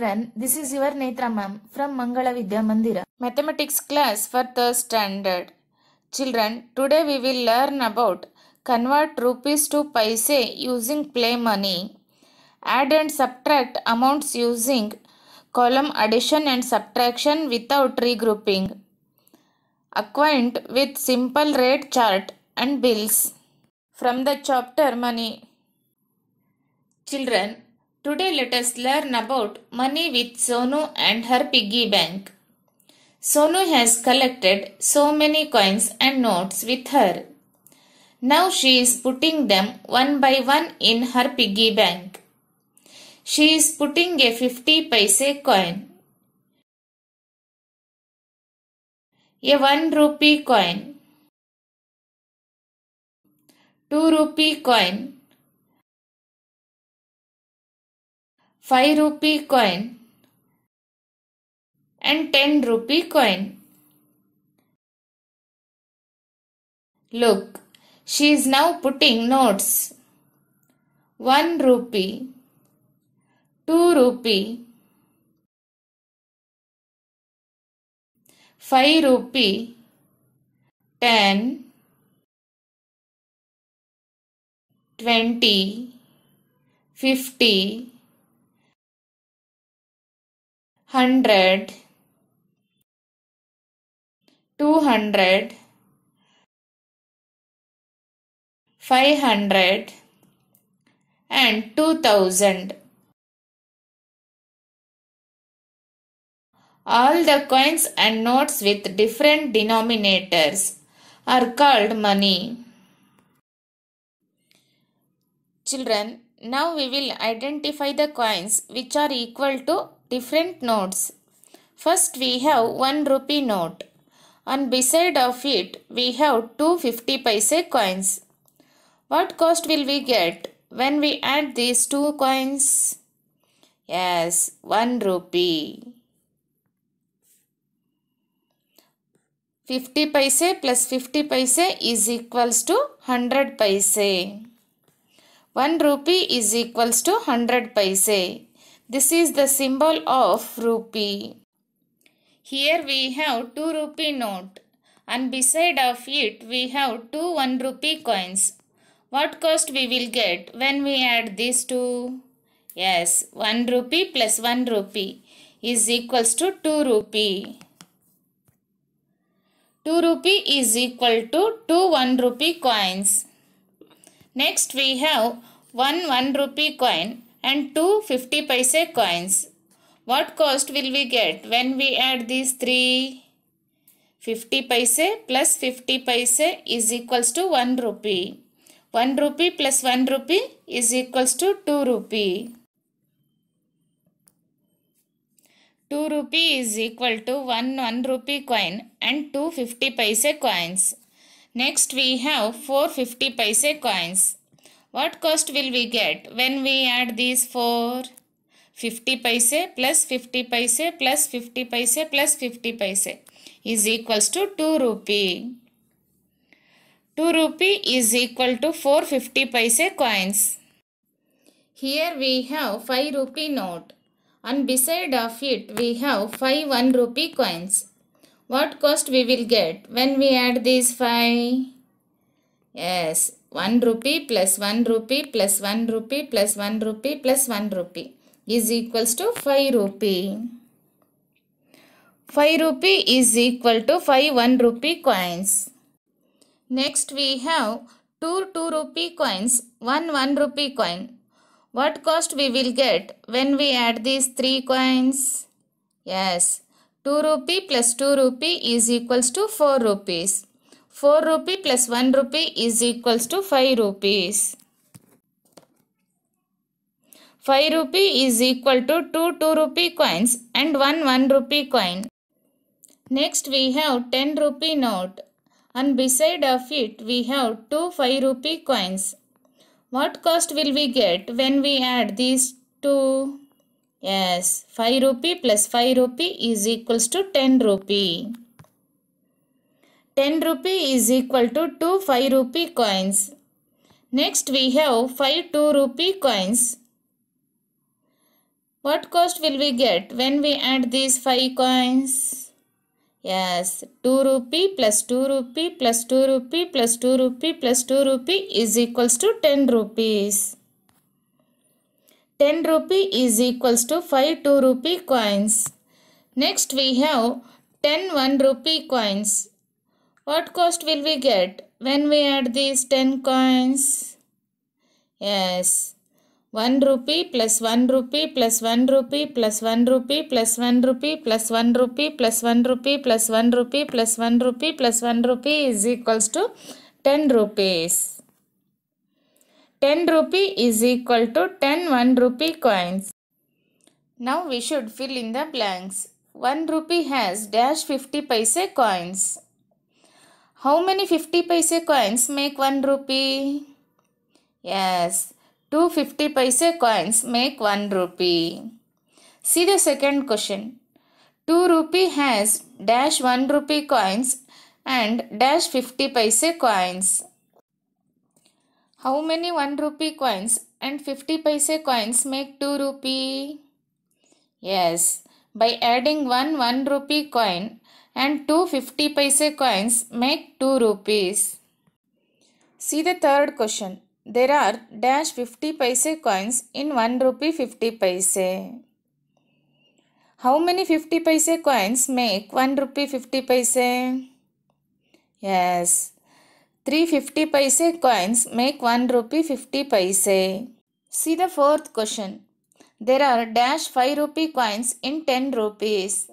children, this is your Netra ma'am from Mangala Vidya Mandira. Mathematics class for third standard. Children, today we will learn about convert rupees to paise using play money. Add and subtract amounts using column addition and subtraction without regrouping. Acquaint with simple rate chart and bills. From the chapter money. Children, Today let us learn about money with Sonu and her piggy bank. Sonu has collected so many coins and notes with her. Now she is putting them one by one in her piggy bank. She is putting a 50 paise coin, a 1 rupee coin, 2 rupee coin, 5 rupee coin and 10 rupee coin. Look, she is now putting notes. 1 rupee, 2 rupee, 5 rupee, 10, 20, 50, hundred, two hundred, five hundred, and two thousand. All the coins and notes with different denominators are called money. Children, now we will identify the coins which are equal to different notes. First we have 1 rupee note and beside of it we have two fifty 50 paise coins. What cost will we get when we add these two coins? Yes, 1 rupee. 50 paise plus 50 paise is equals to 100 paise. 1 rupee is equals to 100 paise. This is the symbol of rupee. Here we have 2 rupee note and beside of it we have 2 1 rupee coins. What cost we will get when we add these two? Yes, 1 rupee plus 1 rupee is equals to 2 rupee. 2 rupee is equal to 2 1 rupee coins. Next we have 1 1 rupee coin and two 50 paise coins. What cost will we get when we add these three? 50 paise plus 50 paise is equals to 1 rupee. 1 rupee plus 1 rupee is equals to 2 rupee. 2 rupee is equal to 1 1 rupee coin and two fifty paise coins. Next we have four fifty paise coins. What cost will we get when we add these four? 50 paise plus 50 paise plus 50 paise plus 50 paise is equals to 2 rupee. 2 rupee is equal to 450 paise coins. Here we have 5 rupee note and beside of it we have 5 1 rupee coins. What cost we will get when we add these 5? Yes, 1 rupee plus 1 rupee plus 1 rupee plus 1 rupee plus 1 rupee is equals to 5 rupee. 5 rupee is equal to 5 1 rupee coins. Next we have 2 2 rupee coins, 1 1 rupee coin. What cost we will get when we add these 3 coins? Yes, 2 rupee plus 2 rupee is equals to 4 rupees. 4 rupee plus 1 rupee is equals to 5 rupees. 5 rupee is equal to 2 2 rupee coins and 1 1 rupee coin. Next we have 10 rupee note and beside of it we have 2 5 rupee coins. What cost will we get when we add these two? Yes, 5 rupee plus 5 rupee is equals to 10 rupee. 10 rupee is equal to 2 5 rupee coins. Next we have 5 2 rupee coins. What cost will we get when we add these 5 coins? Yes, 2 rupee plus 2 rupee plus 2 rupee plus 2 rupee plus 2 rupee is equals to 10 rupees. 10 rupee is equals to 5 2 rupee coins. Next we have 10 1 rupee coins. What cost will we get when we add these 10 coins? Yes. 1 rupee plus 1 rupee plus 1 rupee plus 1 rupee plus 1 rupee plus 1 rupee plus 1 rupee plus 1 rupee plus 1 rupee plus 1 rupee is equals to 10 rupees. 10 rupee is equal to 10 1 rupee coins. Now we should fill in the blanks. 1 rupee has dash 50 paise coins. How many 50 paise coins make 1 rupee? Yes, two 50 paise coins make 1 rupee. See the second question. 2 rupee has dash 1 rupee coins and dash 50 paise coins. How many 1 rupee coins and 50 paise coins make 2 rupee? Yes, by adding one 1 rupee coin and two 50 paise coins make 2 rupees. See the third question. There are dash 50 paise coins in 1 rupee 50 paise. How many 50 paise coins make 1 rupee 50 paise? Yes, 350 paise coins make 1 rupee 50 paise. See the fourth question. There are dash 5 rupee coins in 10 rupees.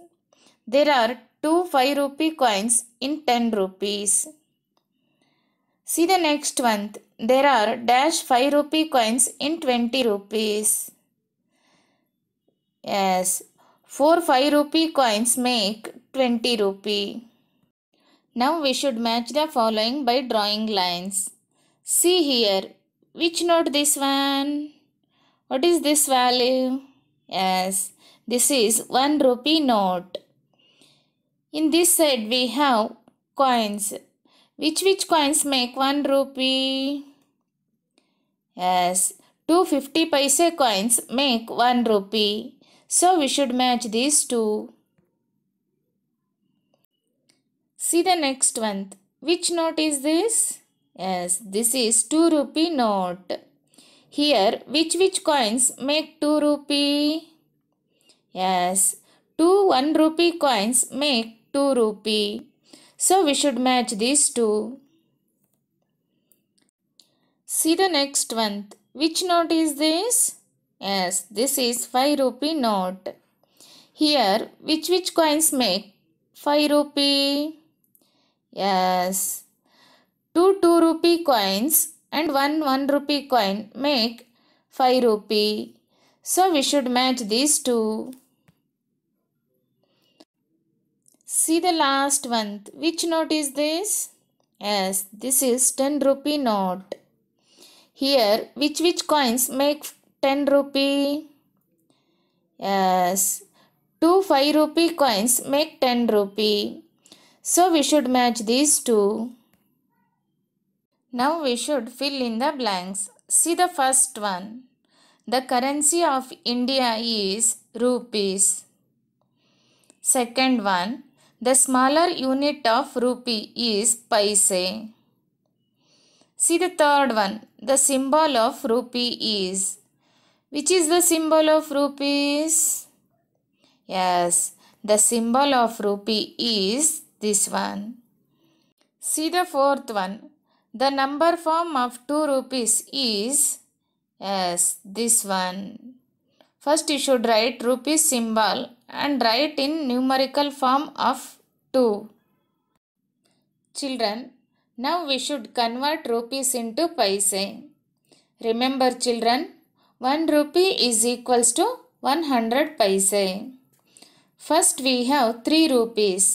There are two 5 rupee coins in 10 rupees. See the next one. There are dash 5 rupee coins in 20 rupees. Yes, 4 5 rupee coins make 20 rupee. Now we should match the following by drawing lines. See here, which note this one? What is this value? Yes, this is 1 rupee note. In this side we have coins. Which which coins make 1 rupee? Yes, 250 paise coins make 1 rupee. So we should match these two. See the next one. Which note is this? Yes, this is 2 rupee note. Here, which which coins make 2 rupee? Yes, two 1 rupee coins make 2 rupee. So, we should match these two. See the next one. Which note is this? Yes, this is 5 rupee note. Here, which which coins make 5 rupee? Yes. Two 2 rupee coins and one 1 rupee coin make 5 rupee. So we should match these two. See the last one. Which note is this? Yes, this is 10 rupee note. Here, which which coins make 10 rupee? Yes, two 5 rupee coins make 10 rupee. So we should match these two. Now we should fill in the blanks. See the first one. The currency of India is rupees. Second one. The smaller unit of rupee is paise. See the third one. The symbol of rupee is. Which is the symbol of rupees? Yes, the symbol of rupee is this one. See the fourth one. The number form of 2 rupees is as this one. First you should write rupees symbol and write in numerical form of 2. Children, now we should convert rupees into paise. Remember children, 1 rupee is equals to 100 paise. First we have 3 rupees.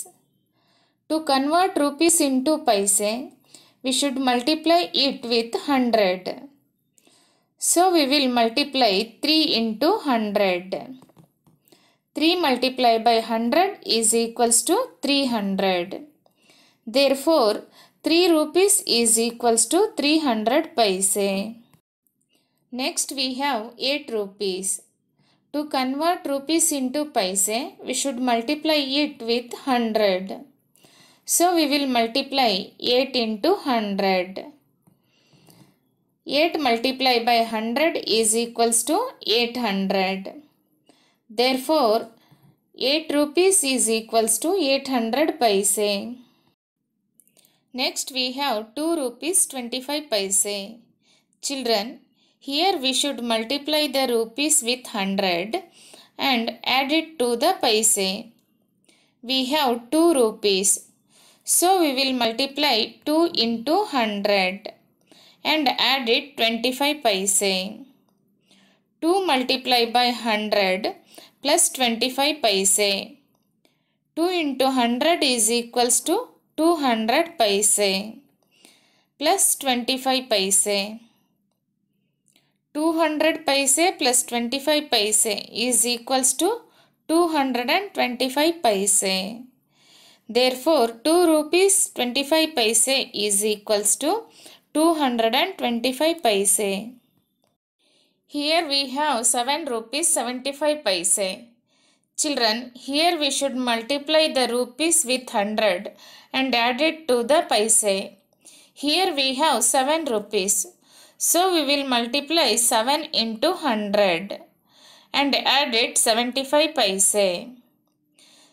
To convert rupees into paise, we should multiply it with 100. So we will multiply 3 into 100. 3 multiplied by 100 is equals to 300. Therefore, 3 rupees is equals to 300 paise. Next we have 8 rupees. To convert rupees into paise, we should multiply it with 100. So we will multiply 8 into 100. 8 multiplied by 100 is equals to 800. Therefore, 8 rupees is equals to 800 paise. Next we have 2 rupees 25 paise. Children, here we should multiply the rupees with 100 and add it to the paise. We have 2 rupees so we will multiply 2 into 100 and add it 25 paise. 2 multiply by 100 plus 25 paise. 2 into 100 is equals to 200 paise plus 25 paise. 200 paise plus 25 paise is equals to 225 paise. Therefore, 2 rupees 25 paise is equals to 225 paise. Here we have 7 rupees 75 paise. Children, here we should multiply the rupees with 100 and add it to the paise. Here we have 7 rupees. So we will multiply 7 into 100 and add it 75 paise.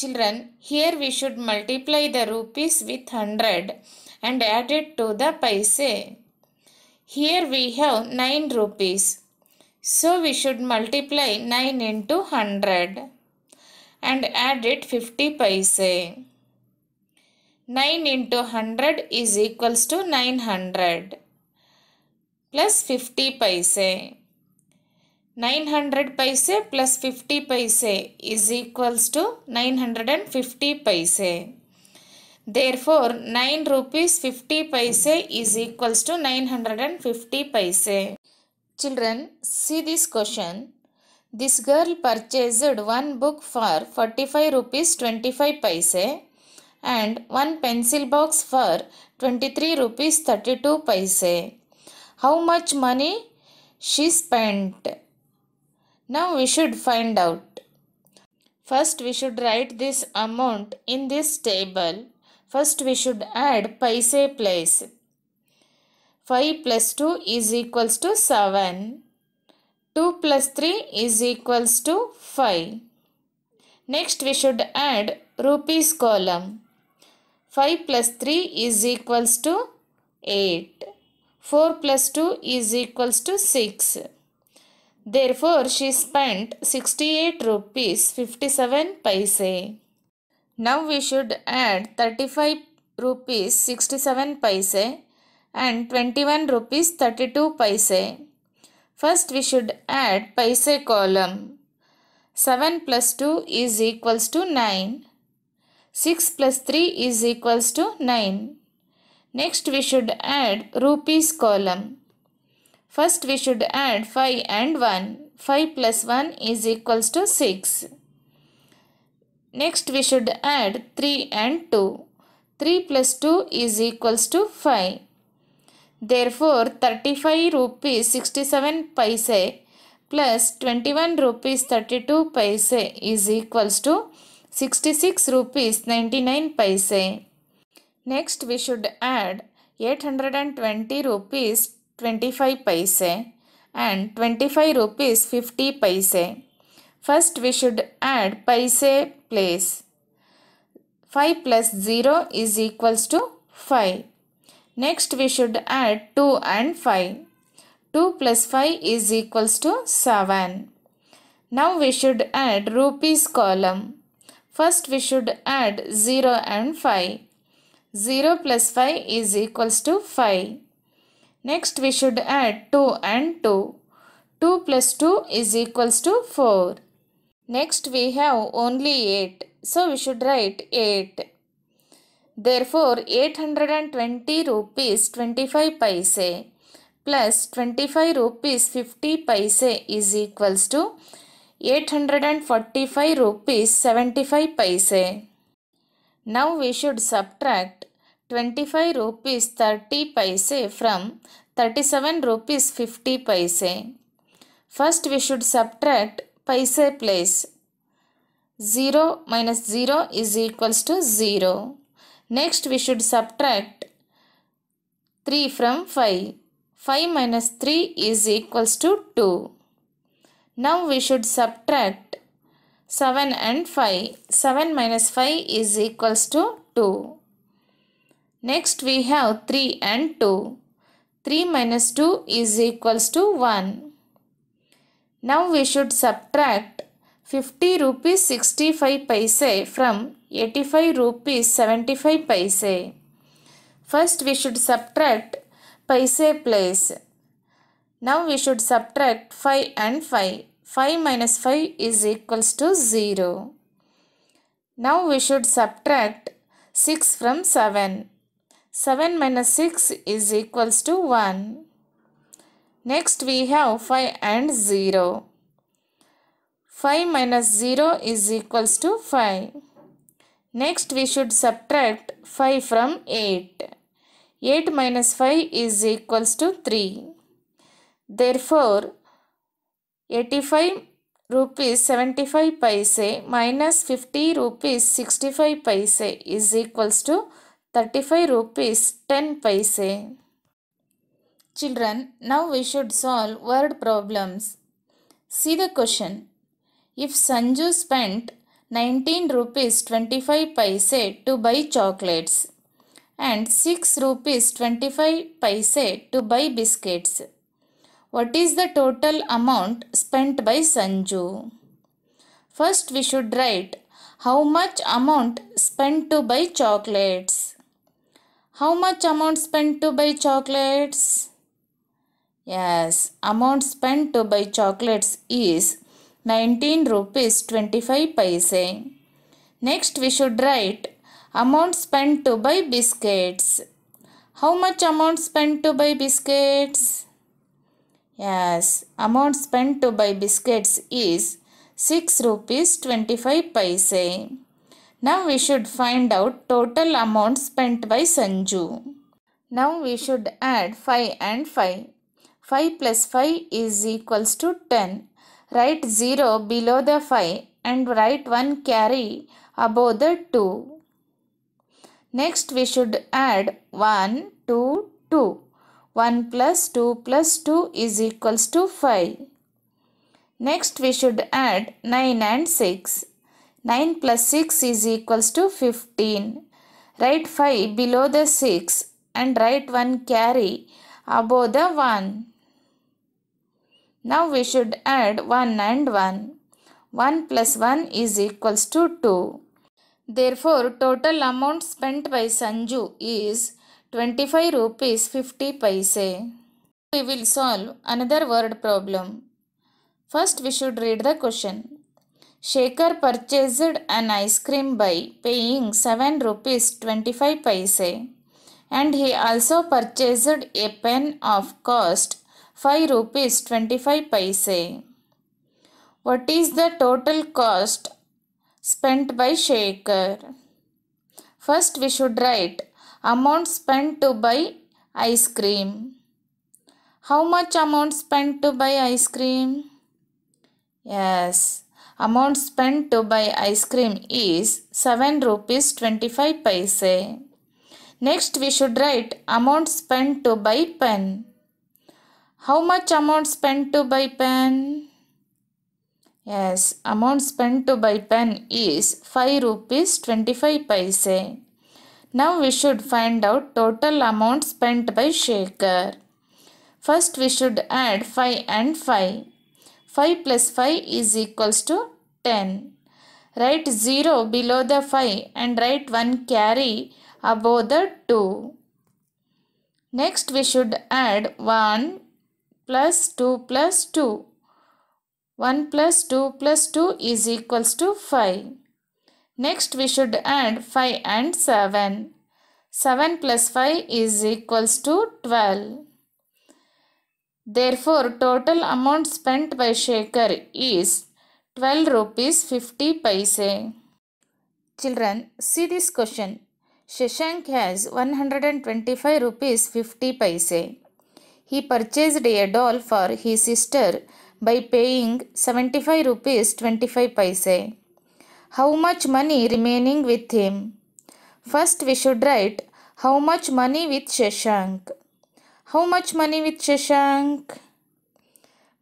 Children, here we should multiply the rupees with 100 and add it to the paise. Here we have 9 rupees. So we should multiply 9 into 100 and add it 50 paise. 9 into 100 is equals to 900 plus 50 paise. 900 paise plus 50 paise is equals to 950 paise. Therefore, 9 rupees 50 paise is equals to 950 paise. Children, see this question. This girl purchased one book for 45 rupees 25 paise and one pencil box for 23 rupees 32 paise. How much money she spent? Now we should find out. First we should write this amount in this table. First we should add paise place. 5 plus 2 is equals to 7. 2 plus 3 is equals to 5. Next we should add rupees column. 5 plus 3 is equals to 8. 4 plus 2 is equals to 6. Therefore, she spent 68 rupees 57 paise. Now we should add 35 rupees 67 paise and 21 rupees 32 paise. First we should add paise column. 7 plus 2 is equals to 9. 6 plus 3 is equals to 9. Next we should add rupees column. First we should add 5 and 1. 5 plus 1 is equals to 6. Next we should add 3 and 2. 3 plus 2 is equals to 5. Therefore 35 rupees 67 paise plus 21 rupees 32 paise is equals to 66 rupees 99 paise. Next we should add 820 rupees 25 paise and 25 rupees 50 paise. First we should add paise place. 5 plus 0 is equals to 5. Next we should add 2 and 5. 2 plus 5 is equals to 7. Now we should add rupees column. First we should add 0 and 5. 0 plus 5 is equals to 5. Next we should add 2 and 2. 2 plus 2 is equals to 4. Next we have only 8. So we should write 8. Therefore 820 rupees 25 paise plus 25 rupees 50 paise is equals to 845 rupees 75 paise. Now we should subtract 25 rupees 30 paise from 37 rupees 50 paise. First we should subtract paise place. 0 minus 0 is equals to 0. Next we should subtract 3 from 5. 5 minus 3 is equals to 2. Now we should subtract 7 and 5. 7 minus 5 is equals to 2. Next we have 3 and 2. 3 minus 2 is equals to 1. Now we should subtract 50 rupees 65 paise from 85 rupees 75 paise. First we should subtract paise place. Now we should subtract 5 and 5. 5 minus 5 is equals to 0. Now we should subtract 6 from 7. 7 minus 6 is equals to 1. Next we have 5 and 0. 5 minus 0 is equals to 5. Next we should subtract 5 from 8. 8 minus 5 is equals to 3. Therefore, 85 rupees 75 paise minus 50 rupees 65 paise is equals to 35 rupees 10 paise. Children, now we should solve word problems. See the question. If Sanju spent 19 rupees 25 paise to buy chocolates and 6 rupees 25 paise to buy biscuits, what is the total amount spent by Sanju? First we should write how much amount spent to buy chocolates. How much amount spent to buy chocolates? Yes, amount spent to buy chocolates is 19 rupees 25 paise. Next we should write amount spent to buy biscuits. How much amount spent to buy biscuits? Yes, amount spent to buy biscuits is 6 rupees 25 paise. Now we should find out total amount spent by Sanju. Now we should add 5 and 5. 5 plus 5 is equals to 10. Write 0 below the 5 and write 1 carry above the 2. Next we should add 1, 2, 2. 1 plus 2 plus 2 is equals to 5. Next we should add 9 and 6. 9 plus 6 is equals to 15. Write 5 below the 6 and write 1 carry above the 1. Now we should add 1 and 1. 1 plus 1 is equals to 2. Therefore, total amount spent by Sanju is 25 rupees 50 paise. We will solve another word problem. First we should read the question. Shaker purchased an ice cream by paying 7 rupees 25 paise and he also purchased a pen of cost 5 rupees 25 paise. What is the total cost spent by Shaker? First we should write amount spent to buy ice cream. How much amount spent to buy ice cream? Yes amount spent to buy ice cream is 7 rupees 25 paise. Next we should write amount spent to buy pen. How much amount spent to buy pen? Yes, amount spent to buy pen is 5 rupees 25 paise. Now we should find out total amount spent by Shaker. First we should add 5 and 5. 5 plus 5 is equals to 10. Write 0 below the 5 and write 1 carry above the 2. Next we should add 1 plus 2 plus 2. 1 plus 2 plus 2 is equals to 5. Next we should add 5 and 7. 7 plus 5 is equals to 12. Therefore, total amount spent by Shekhar is 12 rupees 50 paise. Children, see this question. Shashank has 125 rupees 50 paise. He purchased a doll for his sister by paying 75 rupees 25 paise. How much money remaining with him? First we should write how much money with Shashank. How much money with Shashank?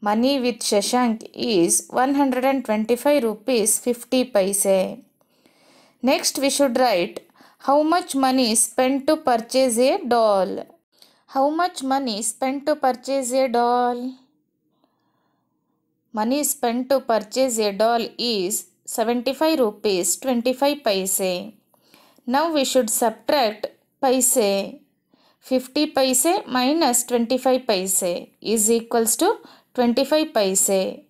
Money with Shashank is 125 rupees 50 paise. Next we should write how much money is spent to purchase a doll. How much money is spent to purchase a doll? Money spent to purchase a doll is 75 rupees 25 paise. Now we should subtract paise 50 paise minus 25 paise is equals to 25 paise.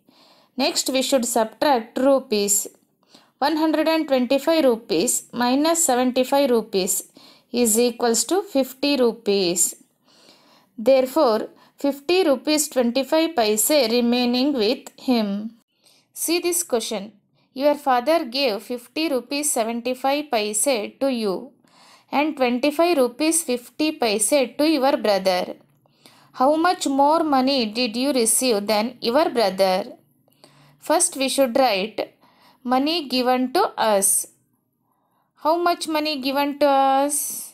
Next we should subtract rupees. 125 rupees minus 75 rupees is equals to 50 rupees. Therefore, 50 rupees 25 paise remaining with him. See this question. Your father gave 50 rupees 75 paise to you and 25 rupees 50 paise to your brother. How much more money did you receive than your brother? First, we should write money given to us. How much money given to us?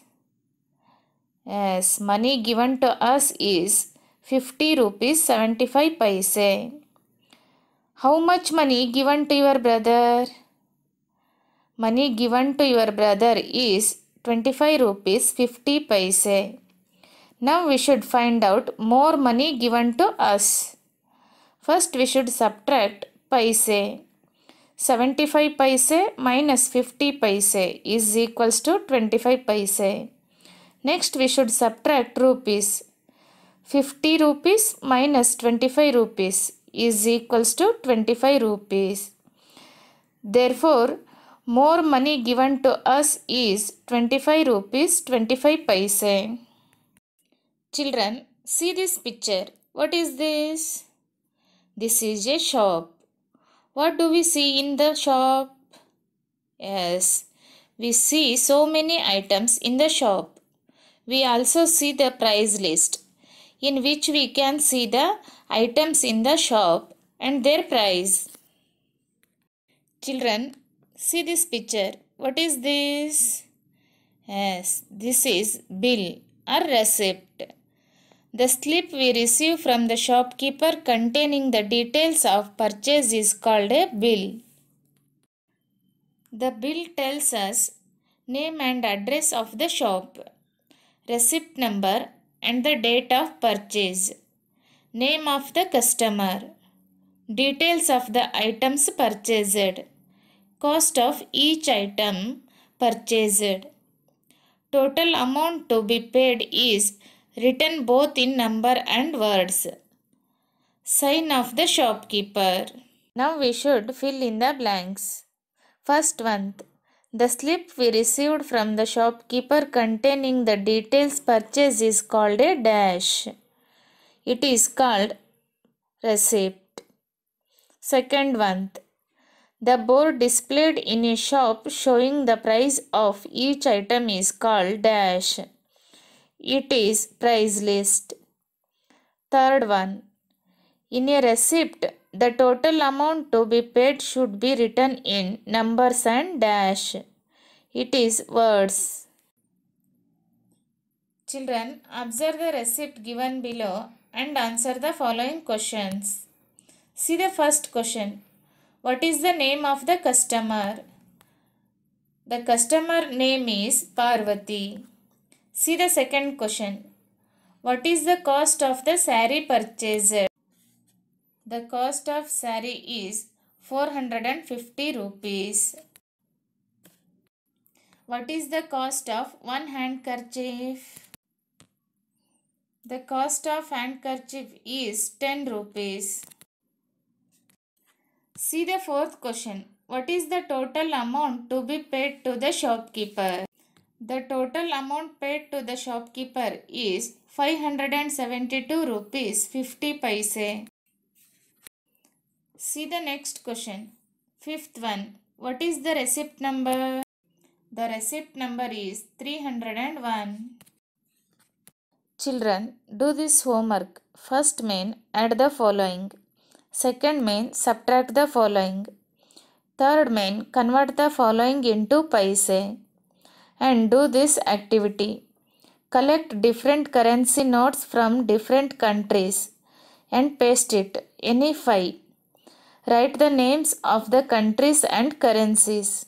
Yes, money given to us is 50 rupees 75 paise. How much money given to your brother? Money given to your brother is 25 rupees 50 paise. Now we should find out more money given to us. First we should subtract paise. 75 paise minus 50 paise is equals to 25 paise. Next we should subtract rupees. 50 rupees minus 25 rupees is equals to 25 rupees. Therefore, more money given to us is 25 rupees 25 paise. Children, see this picture. What is this? This is a shop. What do we see in the shop? Yes, we see so many items in the shop. We also see the price list in which we can see the items in the shop and their price. Children, See this picture. What is this? Yes, this is bill or receipt. The slip we receive from the shopkeeper containing the details of purchase is called a bill. The bill tells us name and address of the shop, receipt number and the date of purchase, name of the customer, details of the items purchased cost of each item purchased. Total amount to be paid is written both in number and words. Sign of the shopkeeper. Now we should fill in the blanks. First one, the slip we received from the shopkeeper containing the details purchase is called a dash. It is called receipt. Second one, the board displayed in a shop showing the price of each item is called dash. It is price list. Third one. In a receipt, the total amount to be paid should be written in numbers and dash. It is words. Children, observe the receipt given below and answer the following questions. See the first question. What is the name of the customer? The customer name is Parvati. See the second question. What is the cost of the sari purchased? The cost of sari is 450 rupees. What is the cost of one handkerchief? The cost of handkerchief is 10 rupees. See the fourth question. What is the total amount to be paid to the shopkeeper? The total amount paid to the shopkeeper is 572 rupees 50 paise. See the next question. Fifth one. What is the receipt number? The receipt number is 301. Children, do this homework. First main, add the following. Second main, subtract the following. Third main, convert the following into paise. And do this activity. Collect different currency notes from different countries and paste it, any five. Write the names of the countries and currencies.